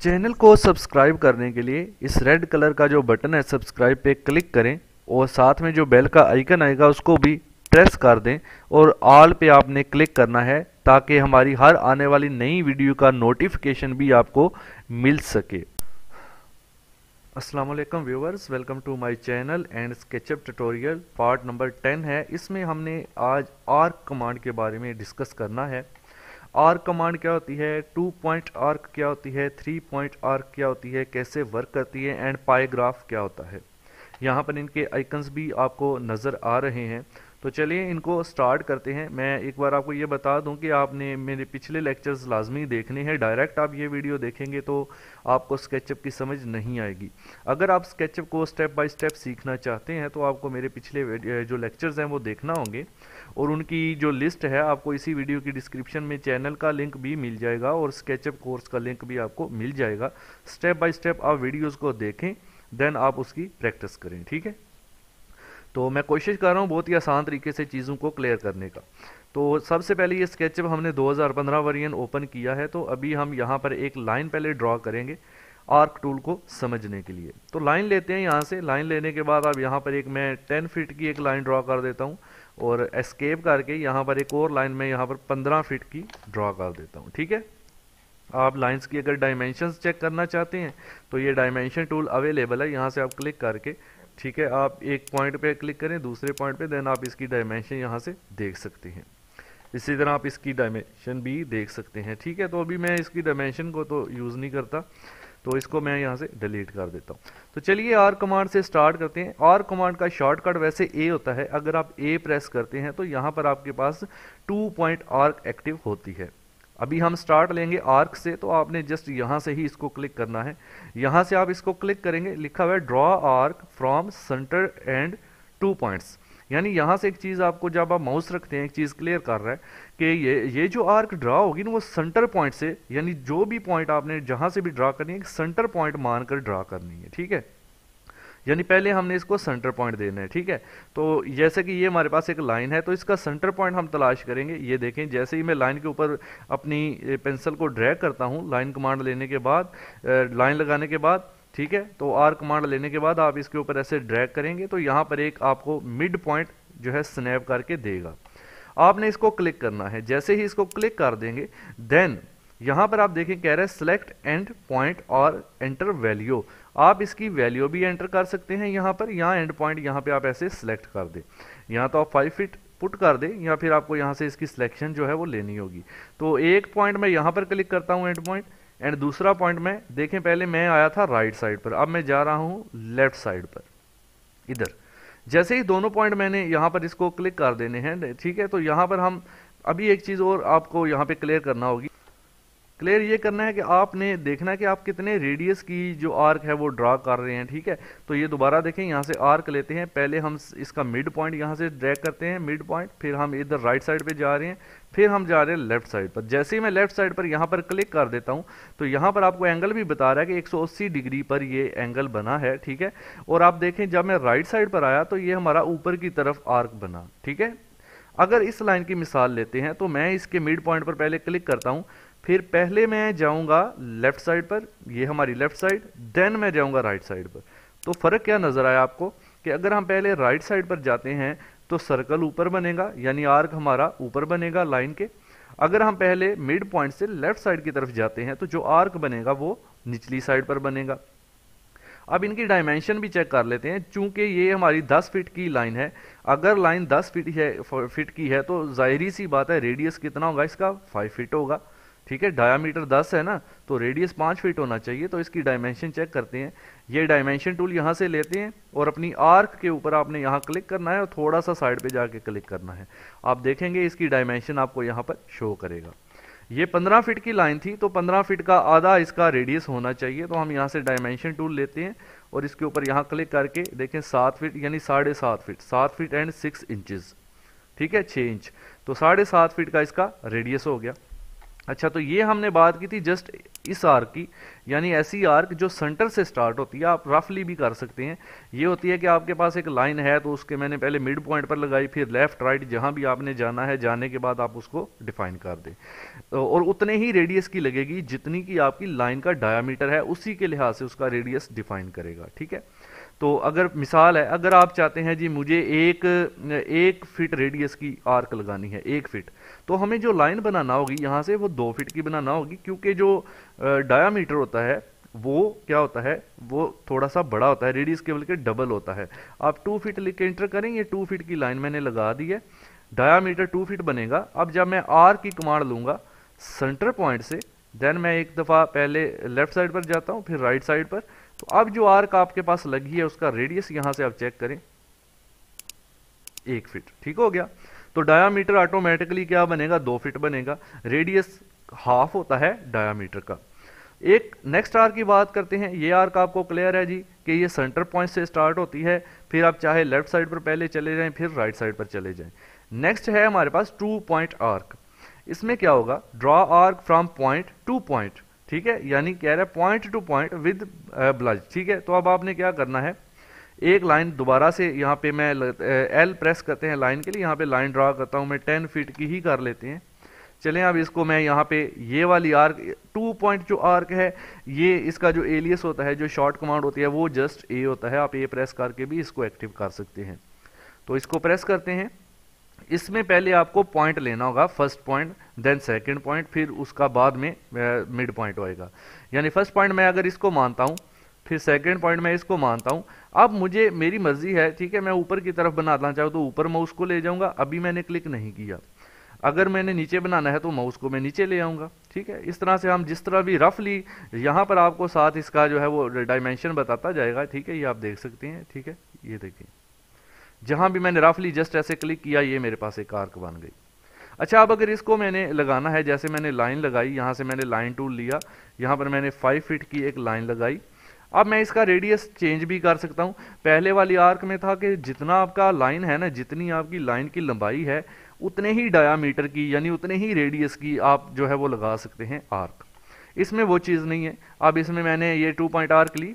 channel को subscribe करने के लिए इस रेड कलर का जो बटन है सब्सक्राइब पे क्लिक करें और साथ में जो बेल का आइकन आएगा उसको भी प्रेस कर दें और ऑल पे आपने क्लिक करना है ताकि हमारी हर आने वाली नई वीडियो का नोटिफिकेशन भी आपको मिल सके असलम viewers welcome to my channel and SketchUp tutorial part number ten है इसमें हमने आज आर्क कमांड के बारे में डिस्कस करना है आर्क कमांड क्या होती है टू पॉइंट आर्क क्या होती है थ्री पॉइंट आर्क क्या होती है कैसे वर्क करती है एंड पाएग्राफ क्या होता है यहाँ पर इनके आइकन्स भी आपको नज़र आ रहे हैं तो चलिए इनको स्टार्ट करते हैं मैं एक बार आपको ये बता दूं कि आपने मेरे पिछले लेक्चर्स लाजमी देखने हैं डायरेक्ट आप ये वीडियो देखेंगे तो आपको स्केचअप की समझ नहीं आएगी अगर आप स्केचअप को स्टेप बाय स्टेप सीखना चाहते हैं तो आपको मेरे पिछले जो लेक्चर्स हैं वो देखना होंगे और उनकी जो लिस्ट है आपको इसी वीडियो की डिस्क्रिप्शन में चैनल का लिंक भी मिल जाएगा और स्केचअप कोर्स का लिंक भी आपको मिल जाएगा स्टेप बाय स्टेप आप वीडियोस को देखें देन आप उसकी प्रैक्टिस करें ठीक है तो मैं कोशिश कर रहा हूँ बहुत ही आसान तरीके से चीज़ों को क्लियर करने का तो सबसे पहले ये स्केचअप हमने दो हज़ार ओपन किया है तो अभी हम यहाँ पर एक लाइन पहले ड्रॉ करेंगे आर्क टूल को समझने के लिए तो लाइन लेते हैं यहाँ से लाइन लेने के बाद अब यहाँ पर एक मैं 10 फीट की एक लाइन ड्रॉ कर देता हूँ और एस्केप करके यहाँ पर एक और लाइन में यहाँ पर पंद्रह फीट की ड्रॉ कर देता हूँ ठीक है आप लाइंस की अगर डायमेंशंस चेक करना चाहते हैं तो ये डायमेंशन टूल अवेलेबल है यहाँ से आप क्लिक करके ठीक है आप एक पॉइंट पे क्लिक करें दूसरे पॉइंट पे देन आप इसकी डायमेंशन यहाँ से देख सकते हैं इसी तरह आप इसकी डायमेंशन भी देख सकते हैं ठीक है तो अभी मैं इसकी डायमेंशन को तो यूज़ नहीं करता तो इसको मैं यहाँ से डिलीट कर देता हूँ तो चलिए आर कमांड से स्टार्ट करते हैं आर कमांड का शॉर्टकट वैसे ए होता है अगर आप ए प्रेस करते हैं तो यहाँ पर आपके पास टू पॉइंट आर्क एक्टिव होती है अभी हम स्टार्ट लेंगे आर्क से तो आपने जस्ट यहाँ से ही इसको क्लिक करना है यहाँ से आप इसको क्लिक करेंगे लिखा हुआ है draw arc from centre and two points यानी यहाँ से एक चीज़ आपको जब आप माउस रखते हैं एक चीज़ क्लियर कर रहा है कि ये ये जो आर्क ड्रा होगी ना वो सेंटर पॉइंट से यानी जो भी पॉइंट आपने जहाँ से भी ड्रा करनी है सेंटर पॉइंट मानकर ड्रा करनी है ठीक है यानी पहले हमने इसको सेंटर पॉइंट देना है ठीक है तो जैसे कि ये हमारे पास एक लाइन है तो इसका सेंटर पॉइंट हम तलाश करेंगे ये देखें जैसे ही मैं लाइन के ऊपर अपनी पेंसिल को ड्रैग करता हूँ लाइन कमांड लेने के बाद लाइन लगाने के बाद ठीक है तो आर कमांड लेने के बाद आप इसके ऊपर ऐसे ड्रैग करेंगे तो यहाँ पर एक आपको मिड पॉइंट जो है स्नैप करके देगा आपने इसको क्लिक करना है जैसे ही इसको क्लिक कर देंगे देन यहाँ पर आप देखें कह रहे हैं सिलेक्ट एंड पॉइंट और एंटर वैल्यू आप इसकी वैल्यू भी एंटर कर सकते हैं यहाँ पर यहाँ एंड पॉइंट यहाँ पे आप ऐसे सिलेक्ट कर दें यहाँ तो आप फाइव फिट पुट कर दें या फिर आपको यहाँ से इसकी सिलेक्शन जो है वो लेनी होगी तो एक पॉइंट मैं यहाँ पर क्लिक करता हूँ एंड पॉइंट एंड दूसरा पॉइंट में देखें पहले मैं आया था राइट साइड पर अब मैं जा रहा हूं लेफ्ट साइड पर इधर जैसे ही दोनों पॉइंट मैंने यहां पर इसको क्लिक कर देने हैं ठीक है तो यहाँ पर हम अभी एक चीज़ और आपको यहाँ पे क्लियर करना होगी क्लियर ये करना है कि आपने देखना है कि आप कितने रेडियस की जो आर्क है वो ड्रा कर रहे हैं ठीक है तो ये दोबारा देखें यहाँ से आर्क लेते हैं पहले हम इसका मिड पॉइंट यहाँ से ड्रैक करते हैं मिड पॉइंट फिर हम इधर राइट साइड पे जा रहे हैं फिर हम जा रहे हैं लेफ्ट साइड पर जैसे ही मैं लेफ्ट साइड पर यहाँ पर क्लिक कर देता हूँ तो यहाँ पर आपको एंगल भी बता रहा है कि एक डिग्री पर ये एंगल बना है ठीक है और आप देखें जब मैं राइट साइड पर आया तो ये हमारा ऊपर की तरफ आर्क बना ठीक है अगर इस लाइन की मिसाल लेते हैं तो मैं इसके मिड पॉइंट पर पहले क्लिक करता हूँ फिर पहले मैं जाऊंगा लेफ्ट साइड पर ये हमारी लेफ्ट साइड देन मैं जाऊंगा राइट साइड पर तो फ़र्क क्या नज़र आया आपको कि अगर हम पहले राइट साइड पर जाते हैं तो सर्कल ऊपर बनेगा यानी आर्क हमारा ऊपर बनेगा लाइन के अगर हम पहले मिड पॉइंट से लेफ्ट साइड की तरफ जाते हैं तो जो आर्क बनेगा वो निचली साइड पर बनेगा अब इनकी डायमेंशन भी चेक कर लेते हैं चूंकि ये हमारी 10 फीट की लाइन है अगर लाइन 10 फीट है फीट की है तो जाहिर सी बात है रेडियस कितना होगा इसका 5 फीट होगा ठीक है डायामीटर 10 है ना तो रेडियस 5 फीट होना चाहिए तो इसकी डायमेंशन चेक करते हैं ये डायमेंशन टूल यहाँ से लेते हैं और अपनी आर्क के ऊपर आपने यहाँ क्लिक करना है और थोड़ा सा साइड पे जाके क्लिक करना है आप देखेंगे इसकी डायमेंशन आपको यहाँ पर शो करेगा ये 15 फीट की लाइन थी तो 15 फीट का आधा इसका रेडियस होना चाहिए तो हम यहाँ से डायमेंशन टूल लेते हैं और इसके ऊपर यहाँ क्लिक करके देखें सात फीट यानी साढ़े सात फीट सात फीट एंड सिक्स इंचज़ ठीक है छः इंच तो साढ़े सात फीट का इसका रेडियस हो गया अच्छा तो ये हमने बात की थी जस्ट इस आर्क की यानी ऐसी आर्क जो सेंटर से स्टार्ट होती है आप रफली भी कर सकते हैं ये होती है कि आपके पास एक लाइन है तो उसके मैंने पहले मिड पॉइंट पर लगाई फिर लेफ्ट राइट जहाँ भी आपने जाना है जाने के बाद आप उसको डिफाइन कर दें तो, और उतने ही रेडियस की लगेगी जितनी की आपकी लाइन का डायामीटर है उसी के लिहाज से उसका रेडियस डिफाइन करेगा ठीक है तो अगर मिसाल है अगर आप चाहते हैं जी मुझे एक एक फिट रेडियस की आर्क लगानी है एक फिट तो हमें जो लाइन बनाना होगी यहाँ से वो दो फिट की बनाना होगी क्योंकि जो डायामीटर होता है वो क्या होता है वो थोड़ा सा बड़ा होता है रेडियस केवल के डबल होता है आप टू फिट लिख के इंटर करें ये टू फिट की लाइन मैंने लगा दी है डायामीटर टू फिट बनेगा अब जब मैं आर की कमांड लूँगा सेंटर पॉइंट से देन मैं एक दफ़ा पहले लेफ्ट साइड पर जाता हूँ फिर राइट साइड पर तो अब जो आर्क आपके पास लगी है उसका रेडियस यहां से आप चेक करें एक फिट ठीक हो गया तो डायामीटर ऑटोमेटिकली क्या बनेगा दो फिट बनेगा रेडियस हाफ होता है डायामीटर का एक नेक्स्ट आर्क की बात करते हैं ये आर्क आपको क्लियर है जी कि ये सेंटर पॉइंट से स्टार्ट होती है फिर आप चाहे लेफ्ट साइड पर पहले चले जाएं फिर राइट साइड पर चले जाएं नेक्स्ट है हमारे पास टू पॉइंट आर्क इसमें क्या होगा draw arc from point to point ठीक है यानी कह रहा है point to point with bulge ठीक है तो अब आपने क्या करना है एक लाइन दोबारा से यहाँ पे मैं एल प्रेस uh, करते हैं लाइन के लिए यहाँ पे लाइन ड्रा करता हूँ मैं टेन फीट की ही कर लेते हैं चलें अब इसको मैं यहाँ पे ये वाली आर्क टू पॉइंट जो आर्क है ये इसका जो एलियस होता है जो शॉर्ट कमांड होती है वो जस्ट ए होता है आप ए प्रेस करके भी इसको एक्टिव कर सकते हैं तो इसको प्रेस करते हैं इसमें पहले आपको पॉइंट लेना होगा first point then second point फिर उसका बाद में मिड पॉइंट होएगा यानी फर्स्ट पॉइंट मैं अगर इसको मानता हूँ फिर सेकंड पॉइंट मैं इसको मानता हूँ अब मुझे मेरी मर्जी है ठीक है मैं ऊपर की तरफ बनाना चाहूँ तो ऊपर माउस को ले जाऊँगा अभी मैंने क्लिक नहीं किया अगर मैंने नीचे बनाना है तो माउस को मैं नीचे ले आऊँगा ठीक है इस तरह से हम जिस तरह भी रफली यहाँ पर आपको साथ इसका जो है वो डायमेंशन बताता जाएगा ठीक है ये आप देख सकते हैं ठीक है ये देखिए जहाँ भी मैंने रफली जस्ट ऐसे क्लिक किया ये मेरे पास एक आर्क बन गई अच्छा अब अगर इसको मैंने लगाना है जैसे मैंने लाइन लगाई यहाँ से मैंने लाइन टूल लिया यहाँ पर मैंने फाइव फिट की एक लाइन लगाई अब मैं इसका रेडियस चेंज भी कर सकता हूँ पहले वाली आर्क में था कि जितना आपका लाइन है ना जितनी आपकी लाइन की लंबाई है उतने ही डायामीटर की यानी उतने ही रेडियस की आप जो है वो लगा सकते हैं आर्क इसमें वो चीज़ नहीं है अब इसमें मैंने ये टू पॉइंट आर्क ली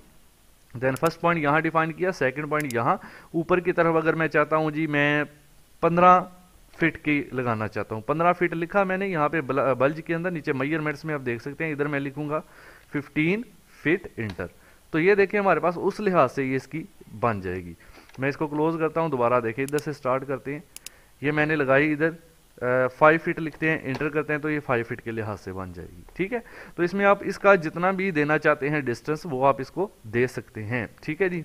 देन फर्स्ट पॉइंट यहाँ डिफाइन किया सेकंड पॉइंट यहाँ ऊपर की तरफ अगर मैं चाहता हूँ जी मैं पंद्रह फिट की लगाना चाहता हूँ पंद्रह फिट लिखा मैंने यहाँ पे बल्ज के अंदर नीचे मैयरमेंट्स में आप देख सकते हैं इधर मैं लिखूंगा फिफ्टीन फिट इंटर तो ये देखिए हमारे पास उस लिहाज से ये इसकी बन जाएगी मैं इसको क्लोज करता हूँ दोबारा देखिए इधर से स्टार्ट करते हैं ये मैंने लगाई इधर फाइव फीट लिखते हैं इंटर करते हैं तो ये फाइव फीट के लिहाज से बन जाएगी ठीक है तो इसमें आप इसका जितना भी देना चाहते हैं डिस्टेंस वो आप इसको दे सकते हैं ठीक है जी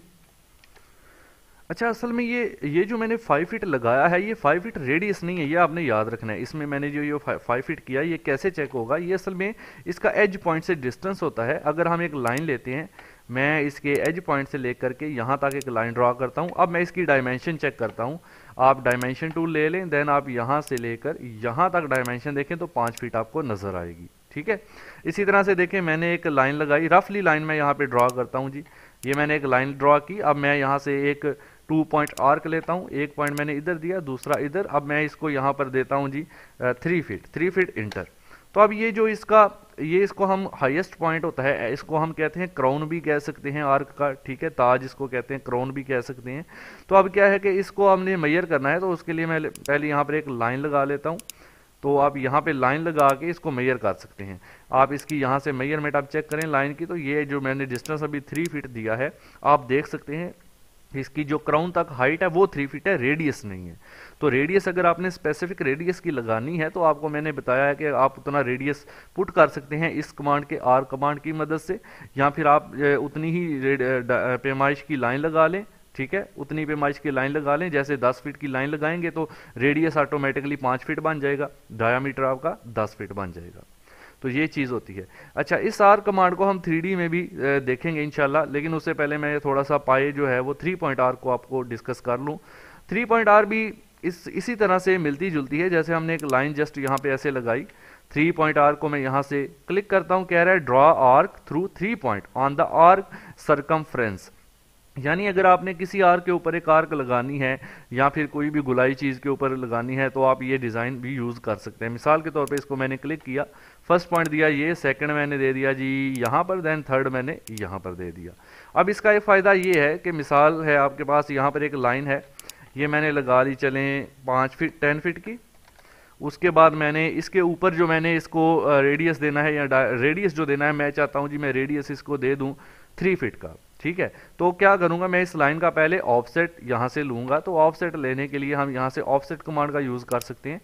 अच्छा असल में ये ये जो मैंने फाइव फीट लगाया है ये फाइव फीट रेडियस नहीं है ये आपने याद रखना है इसमें मैंने जो ये फाइव फीट किया ये कैसे चेक होगा ये असल में इसका एज पॉइंट से डिस्टेंस होता है अगर हम एक लाइन लेते हैं मैं इसके एज पॉइंट से लेकर के यहाँ तक एक लाइन ड्रा करता हूँ अब मैं इसकी डायमेंशन चेक करता हूँ आप डायमेंशन टूल ले लें देन आप यहाँ से लेकर यहाँ तक डायमेंशन देखें तो पाँच फीट आपको नज़र आएगी ठीक है इसी तरह से देखें मैंने एक लाइन लगाई रफली लाइन मैं यहाँ पे ड्रा करता हूँ जी ये मैंने एक लाइन ड्रा की अब मैं यहाँ से एक टू पॉइंट आर्क लेता हूँ एक पॉइंट मैंने इधर दिया दूसरा इधर अब मैं इसको यहाँ पर देता हूँ जी three feet three feet enter तो अब ये जो इसका ये इसको हम हाईएस्ट पॉइंट होता है इसको हम कहते हैं क्राउन भी कह सकते हैं आर्क का ठीक है ताज इसको कहते हैं क्राउन भी कह सकते हैं तो अब क्या है कि इसको हमने मैयर करना है तो उसके लिए मैं पहले यहाँ पर एक लाइन लगा लेता हूँ तो आप यहाँ पे लाइन लगा के इसको मेयर कर सकते हैं आप इसकी यहाँ से मेयरमेंट आप चेक करें लाइन की तो ये जो मैंने डिस्टेंस अभी थ्री फीट दिया है आप देख सकते हैं इसकी जो क्राउन तक हाइट है वो थ्री फीट है रेडियस नहीं है तो रेडियस अगर आपने स्पेसिफिक रेडियस की लगानी है तो आपको मैंने बताया है कि आप उतना रेडियस पुट कर सकते हैं इस कमांड के आर कमांड की मदद से या फिर आप उतनी ही पैमाइश की लाइन लगा लें ठीक है उतनी पैमाइश की लाइन लगा लें जैसे दस फीट की लाइन लगाएंगे तो रेडियस ऑटोमेटिकली पाँच फिट बन जाएगा डाया आपका दस फिट बन जाएगा तो ये चीज़ होती है अच्छा इस आर कमांड को हम थ्री में भी देखेंगे इनशाला लेकिन उससे पहले मैं थोड़ा सा पाए जो है वो थ्री पॉइंट आर को आपको डिस्कस कर लूँ थ्री पॉइंट आर भी इस इसी तरह से मिलती जुलती है जैसे हमने एक लाइन जस्ट यहाँ पे ऐसे लगाई थ्री पॉइंट आर को मैं यहाँ से क्लिक करता हूँ कह रहा है draw arc through three point on the arc circum यानी अगर आपने किसी आर के ऊपर एक आर्क लगानी है या फिर कोई भी गुलाई चीज़ के ऊपर लगानी है तो आप ये डिज़ाइन भी यूज़ कर सकते हैं मिसाल के तौर पे इसको मैंने क्लिक किया फर्स्ट पॉइंट दिया ये सेकंड मैंने दे दिया जी यहाँ पर देन थर्ड मैंने यहाँ पर दे दिया अब इसका एक फ़ायदा ये है कि मिसाल है आपके पास यहाँ पर एक लाइन है ये मैंने लगा ली चलें पाँच फिट टेन फिट की उसके बाद मैंने इसके ऊपर जो मैंने इसको रेडियस देना है या रेडियस जो देना है मैं चाहता हूँ जी मैं रेडियस इसको दे दूँ थ्री फिट का ठीक है तो क्या करूंगा मैं इस लाइन का पहले ऑफसेट यहां से लूंगा तो ऑफसेट लेने के लिए हम यहाँ से ऑफसेट कमांड का यूज़ कर सकते हैं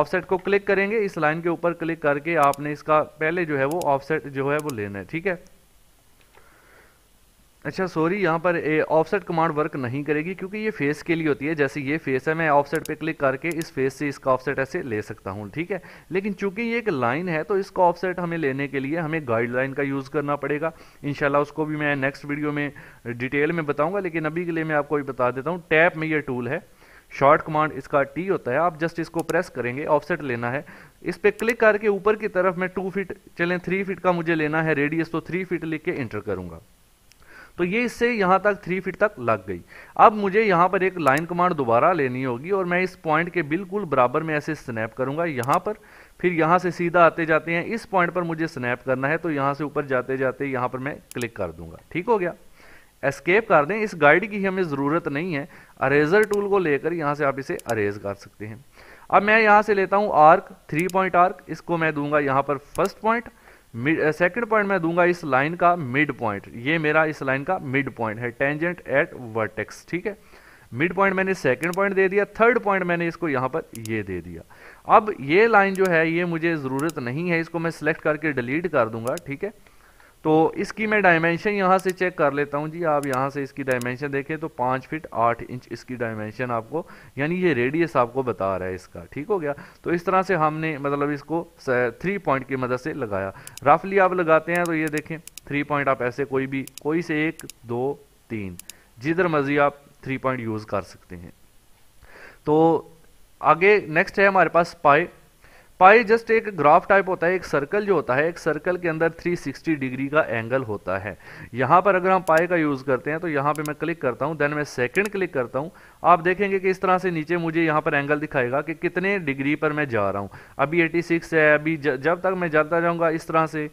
ऑफसेट को क्लिक करेंगे इस लाइन के ऊपर क्लिक करके आपने इसका पहले जो है वो ऑफसेट जो है वो लेना है ठीक है अच्छा सॉरी यहाँ पर ऑफसेट कमांड वर्क नहीं करेगी क्योंकि ये फेस के लिए होती है जैसे ये फेस है मैं ऑफसेट पे क्लिक करके इस फेस से इसका ऑफसेट ऐसे ले सकता हूँ ठीक है लेकिन चूंकि ये एक लाइन है तो इसका ऑफसेट हमें लेने के लिए हमें गाइडलाइन का यूज़ करना पड़ेगा इनशाला उसको भी मैं नेक्स्ट वीडियो में डिटेल में बताऊँगा लेकिन अभी के लिए मैं आपको भी बता देता हूँ टैप में ये टूल है शॉर्ट कमांड इसका टी होता है आप जस्ट इसको प्रेस करेंगे ऑफसेट लेना है इस पर क्लिक करके ऊपर की तरफ मैं टू फिट चलें थ्री फिट का मुझे लेना है रेडियस तो थ्री फिट लिख के इंटर करूँगा तो ये इससे यहाँ तक थ्री फीट तक लग गई अब मुझे यहाँ पर एक लाइन कमांड दोबारा लेनी होगी और मैं इस पॉइंट के बिल्कुल बराबर में ऐसे स्नैप करूँगा यहाँ पर फिर यहाँ से सीधा आते जाते हैं इस पॉइंट पर मुझे स्नैप करना है तो यहाँ से ऊपर जाते जाते यहाँ पर मैं क्लिक कर दूंगा ठीक हो गया एस्केप कर दें इस गाइड की हमें ज़रूरत नहीं है अरेजर टूल को लेकर यहाँ से आप इसे अरेज कर सकते हैं अब मैं यहाँ से लेता हूँ आर्क थ्री पॉइंट आर्क इसको मैं दूंगा यहाँ पर first point second point uh, मैं दूंगा इस लाइन का मिड पॉइंट ये मेरा इस लाइन का मिड पॉइंट है टेंजेंट एट वर्टेक्स ठीक है मिड पॉइंट मैंने सेकंड पॉइंट दे दिया थर्ड पॉइंट मैंने इसको यहां पर ये दे दिया अब ये लाइन जो है ये मुझे ज़रूरत नहीं है इसको मैं सिलेक्ट करके डिलीट कर दूंगा ठीक है तो इसकी मैं डायमेंशन यहाँ से चेक कर लेता हूँ जी आप यहाँ से इसकी डायमेंशन देखें तो पाँच फिट आठ इंच इसकी डायमेंशन आपको यानी ये रेडियस आपको बता रहा है इसका ठीक हो गया तो इस तरह से हमने मतलब इसको थ्री पॉइंट की मदद से लगाया रफली आप लगाते हैं तो ये देखें थ्री पॉइंट आप ऐसे कोई भी कोई से एक दो तीन जिधर मर्जी आप थ्री पॉइंट यूज़ कर सकते हैं तो आगे नेक्स्ट है हमारे पास पाई पाई जस्ट एक ग्राफ टाइप होता है एक सर्कल जो होता है एक सर्कल के अंदर 360 डिग्री का एंगल होता है यहाँ पर अगर हम पाई का यूज़ करते हैं तो यहाँ पे मैं क्लिक करता हूँ देन मैं सेकंड क्लिक करता हूँ आप देखेंगे कि इस तरह से नीचे मुझे यहाँ पर एंगल दिखाएगा कि कितने डिग्री पर मैं जा रहा हूँ अभी एटी है अभी जब तक मैं जाता जाऊँगा इस तरह से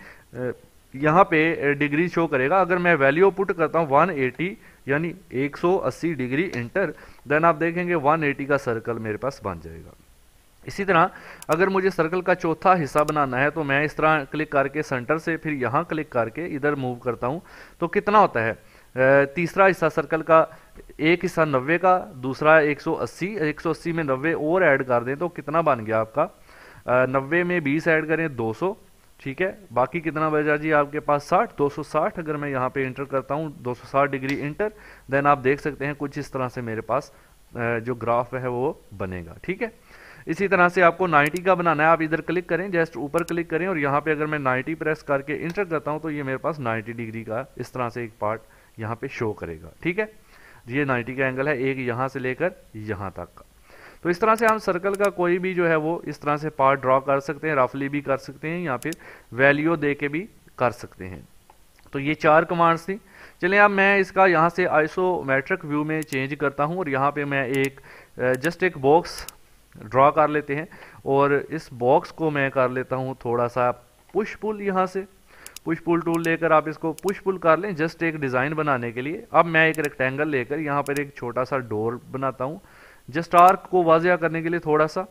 यहाँ पे डिग्री शो करेगा अगर मैं वैल्यू पुट करता हूँ वन यानी एक डिग्री इंटर देन आप देखेंगे वन का सर्कल मेरे पास बन जाएगा इसी तरह अगर मुझे सर्कल का चौथा हिस्सा बनाना है तो मैं इस तरह क्लिक करके सेंटर से फिर यहाँ क्लिक करके इधर मूव करता हूँ तो कितना होता है तीसरा हिस्सा सर्कल का एक हिस्सा नब्बे का दूसरा 180 180 में नब्बे और ऐड कर दें तो कितना बन गया आपका नब्बे में 20 ऐड करें 200 ठीक है बाकी कितना बचा जी आपके पास 60 260 अगर मैं यहाँ पे इंटर करता हूँ 260 डिग्री इंटर देन आप देख सकते हैं कुछ इस तरह से मेरे पास जो ग्राफ है वो बनेगा ठीक है इसी तरह से आपको 90 का बनाना है आप इधर क्लिक करें जस्ट ऊपर क्लिक करें और यहाँ पे अगर मैं 90 प्रेस करके इंटर करता हूँ तो ये मेरे पास 90 डिग्री का इस तरह से एक पार्ट यहाँ पे शो करेगा ठीक है ये 90 का एंगल है एक यहाँ से लेकर यहाँ तक का तो इस तरह से हम सर्कल का कोई भी जो है वो इस तरह से पार्ट ड्रॉ कर सकते हैं रफली भी कर सकते हैं या फिर वैल्यू दे के भी कर सकते हैं तो ये चार कमांड्स थी चलिए अब मैं इसका यहाँ से आइसोमेट्रिक व्यू में चेंज करता हूँ और यहाँ पे मैं एक जस्ट एक बॉक्स ड्रॉ कर लेते हैं और इस बॉक्स को मैं कर लेता हूँ थोड़ा सा पुश पुल यहाँ से पुश पुल टूल लेकर आप इसको पुश पुल कर लें जस्ट एक डिज़ाइन बनाने के लिए अब मैं एक रेक्टेंगल लेकर यहाँ पर एक छोटा सा डोर बनाता हूँ जस्ट आर्क को वाजिया करने के लिए थोड़ा सा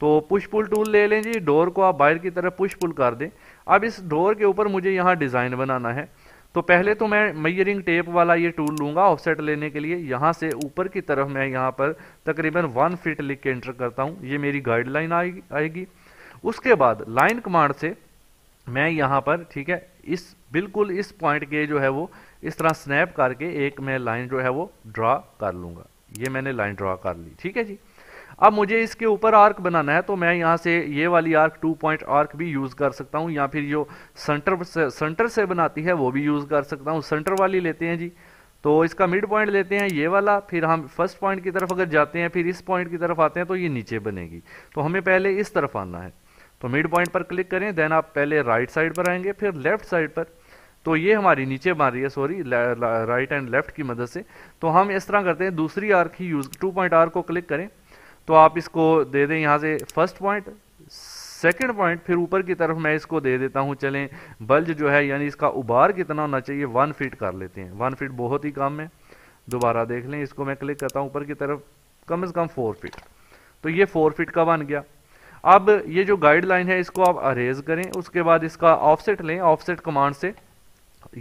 तो पुश पुल टूल ले लें जी डोर को आप बाहर की तरफ पुश पुल कर दें अब इस डोर के ऊपर मुझे यहाँ डिज़ाइन बनाना है तो पहले तो मैं मैयरिंग टेप वाला ये टूल लूंगा ऑफसेट लेने के लिए यहाँ से ऊपर की तरफ मैं यहाँ पर तकरीबन वन फिट लिख के एंटर करता हूँ ये मेरी गाइडलाइन आएगी आएगी उसके बाद लाइन कमांड से मैं यहाँ पर ठीक है इस बिल्कुल इस पॉइंट के जो है वो इस तरह स्नैप करके एक मैं लाइन जो है वो ड्रा कर लूँगा ये मैंने लाइन ड्रा कर ली ठीक है जी अब मुझे इसके ऊपर आर्क बनाना है तो मैं यहाँ से ये वाली आर्क टू पॉइंट आर्क भी यूज़ कर सकता हूँ या फिर जो सेंटर से सेंटर से बनाती है वो भी यूज़ कर सकता हूँ सेंटर वाली लेते हैं जी तो इसका मिड पॉइंट लेते हैं ये वाला फिर हम फर्स्ट पॉइंट की तरफ अगर जाते हैं फिर इस पॉइंट की तरफ आते हैं तो ये नीचे बनेगी तो हमें पहले इस तरफ आना है तो मिड पॉइंट पर क्लिक करें देन आप पहले राइट साइड पर आएंगे फिर लेफ्ट साइड पर तो ये हमारी नीचे मार रही है सॉरी राइट एंड लेफ्ट की मदद से तो हम इस तरह करते हैं दूसरी आर्क ही यूज़ टू पॉइंट आर्क को क्लिक करें तो आप इसको दे दें यहाँ से फर्स्ट पॉइंट सेकंड पॉइंट फिर ऊपर की तरफ मैं इसको दे देता हूँ चलें बल्ज जो है यानी इसका उबार कितना होना चाहिए वन फीट कर लेते हैं वन फीट बहुत ही कम है दोबारा देख लें इसको मैं क्लिक करता हूँ ऊपर की तरफ कम से कम फोर फीट तो ये फोर फीट का बन गया अब ये जो गाइडलाइन है इसको आप अरेज करें उसके बाद इसका ऑफसेट लें ऑफसेट कमांड से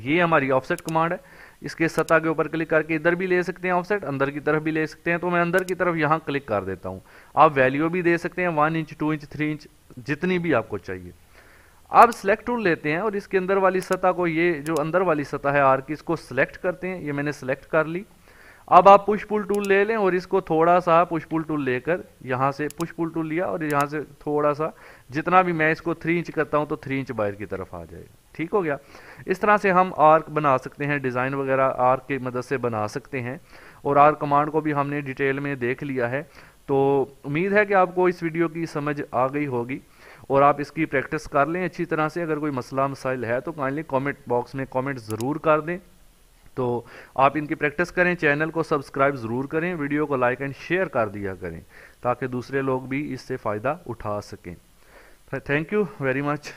ये हमारी ऑफसेट कमांड है इसके सतह के ऊपर क्लिक करके इधर भी ले सकते हैं ऑफसेट अंदर की तरफ भी ले सकते हैं तो मैं अंदर की तरफ यहाँ क्लिक कर देता हूँ आप वैल्यू भी दे सकते हैं one inch two inch three inch जितनी भी आपको चाहिए आप सेलेक्ट टूल लेते हैं और इसके अंदर वाली सतह को ये जो अंदर वाली सतह है आर की इसको सेलेक्ट करते हैं ये मैंने सेलेक्ट कर ली अब आप पुश पुल टूल ले लें और इसको थोड़ा सा पुश पुल टूल लेकर यहाँ से पुश पुल टूल लिया और यहाँ से थोड़ा सा जितना भी मैं इसको थ्री इंच करता हूँ तो थ्री इंच बाहर की तरफ आ जाएगा ठीक हो गया इस तरह से हम आर्क बना सकते हैं डिज़ाइन वगैरह आर्क की मदद से बना सकते हैं और आर्क कमांड को भी हमने डिटेल में देख लिया है तो उम्मीद है कि आपको इस वीडियो की समझ आ गई होगी और आप इसकी प्रैक्टिस कर लें अच्छी तरह से अगर कोई मसला मसाइल है तो काइंडली कमेंट बॉक्स में कमेंट ज़रूर कर दें तो आप इनकी प्रैक्टिस करें चैनल को सब्सक्राइब ज़रूर करें वीडियो को लाइक एंड शेयर कर दिया करें ताकि दूसरे लोग भी इससे फ़ायदा उठा सकें थैंक यू वेरी मच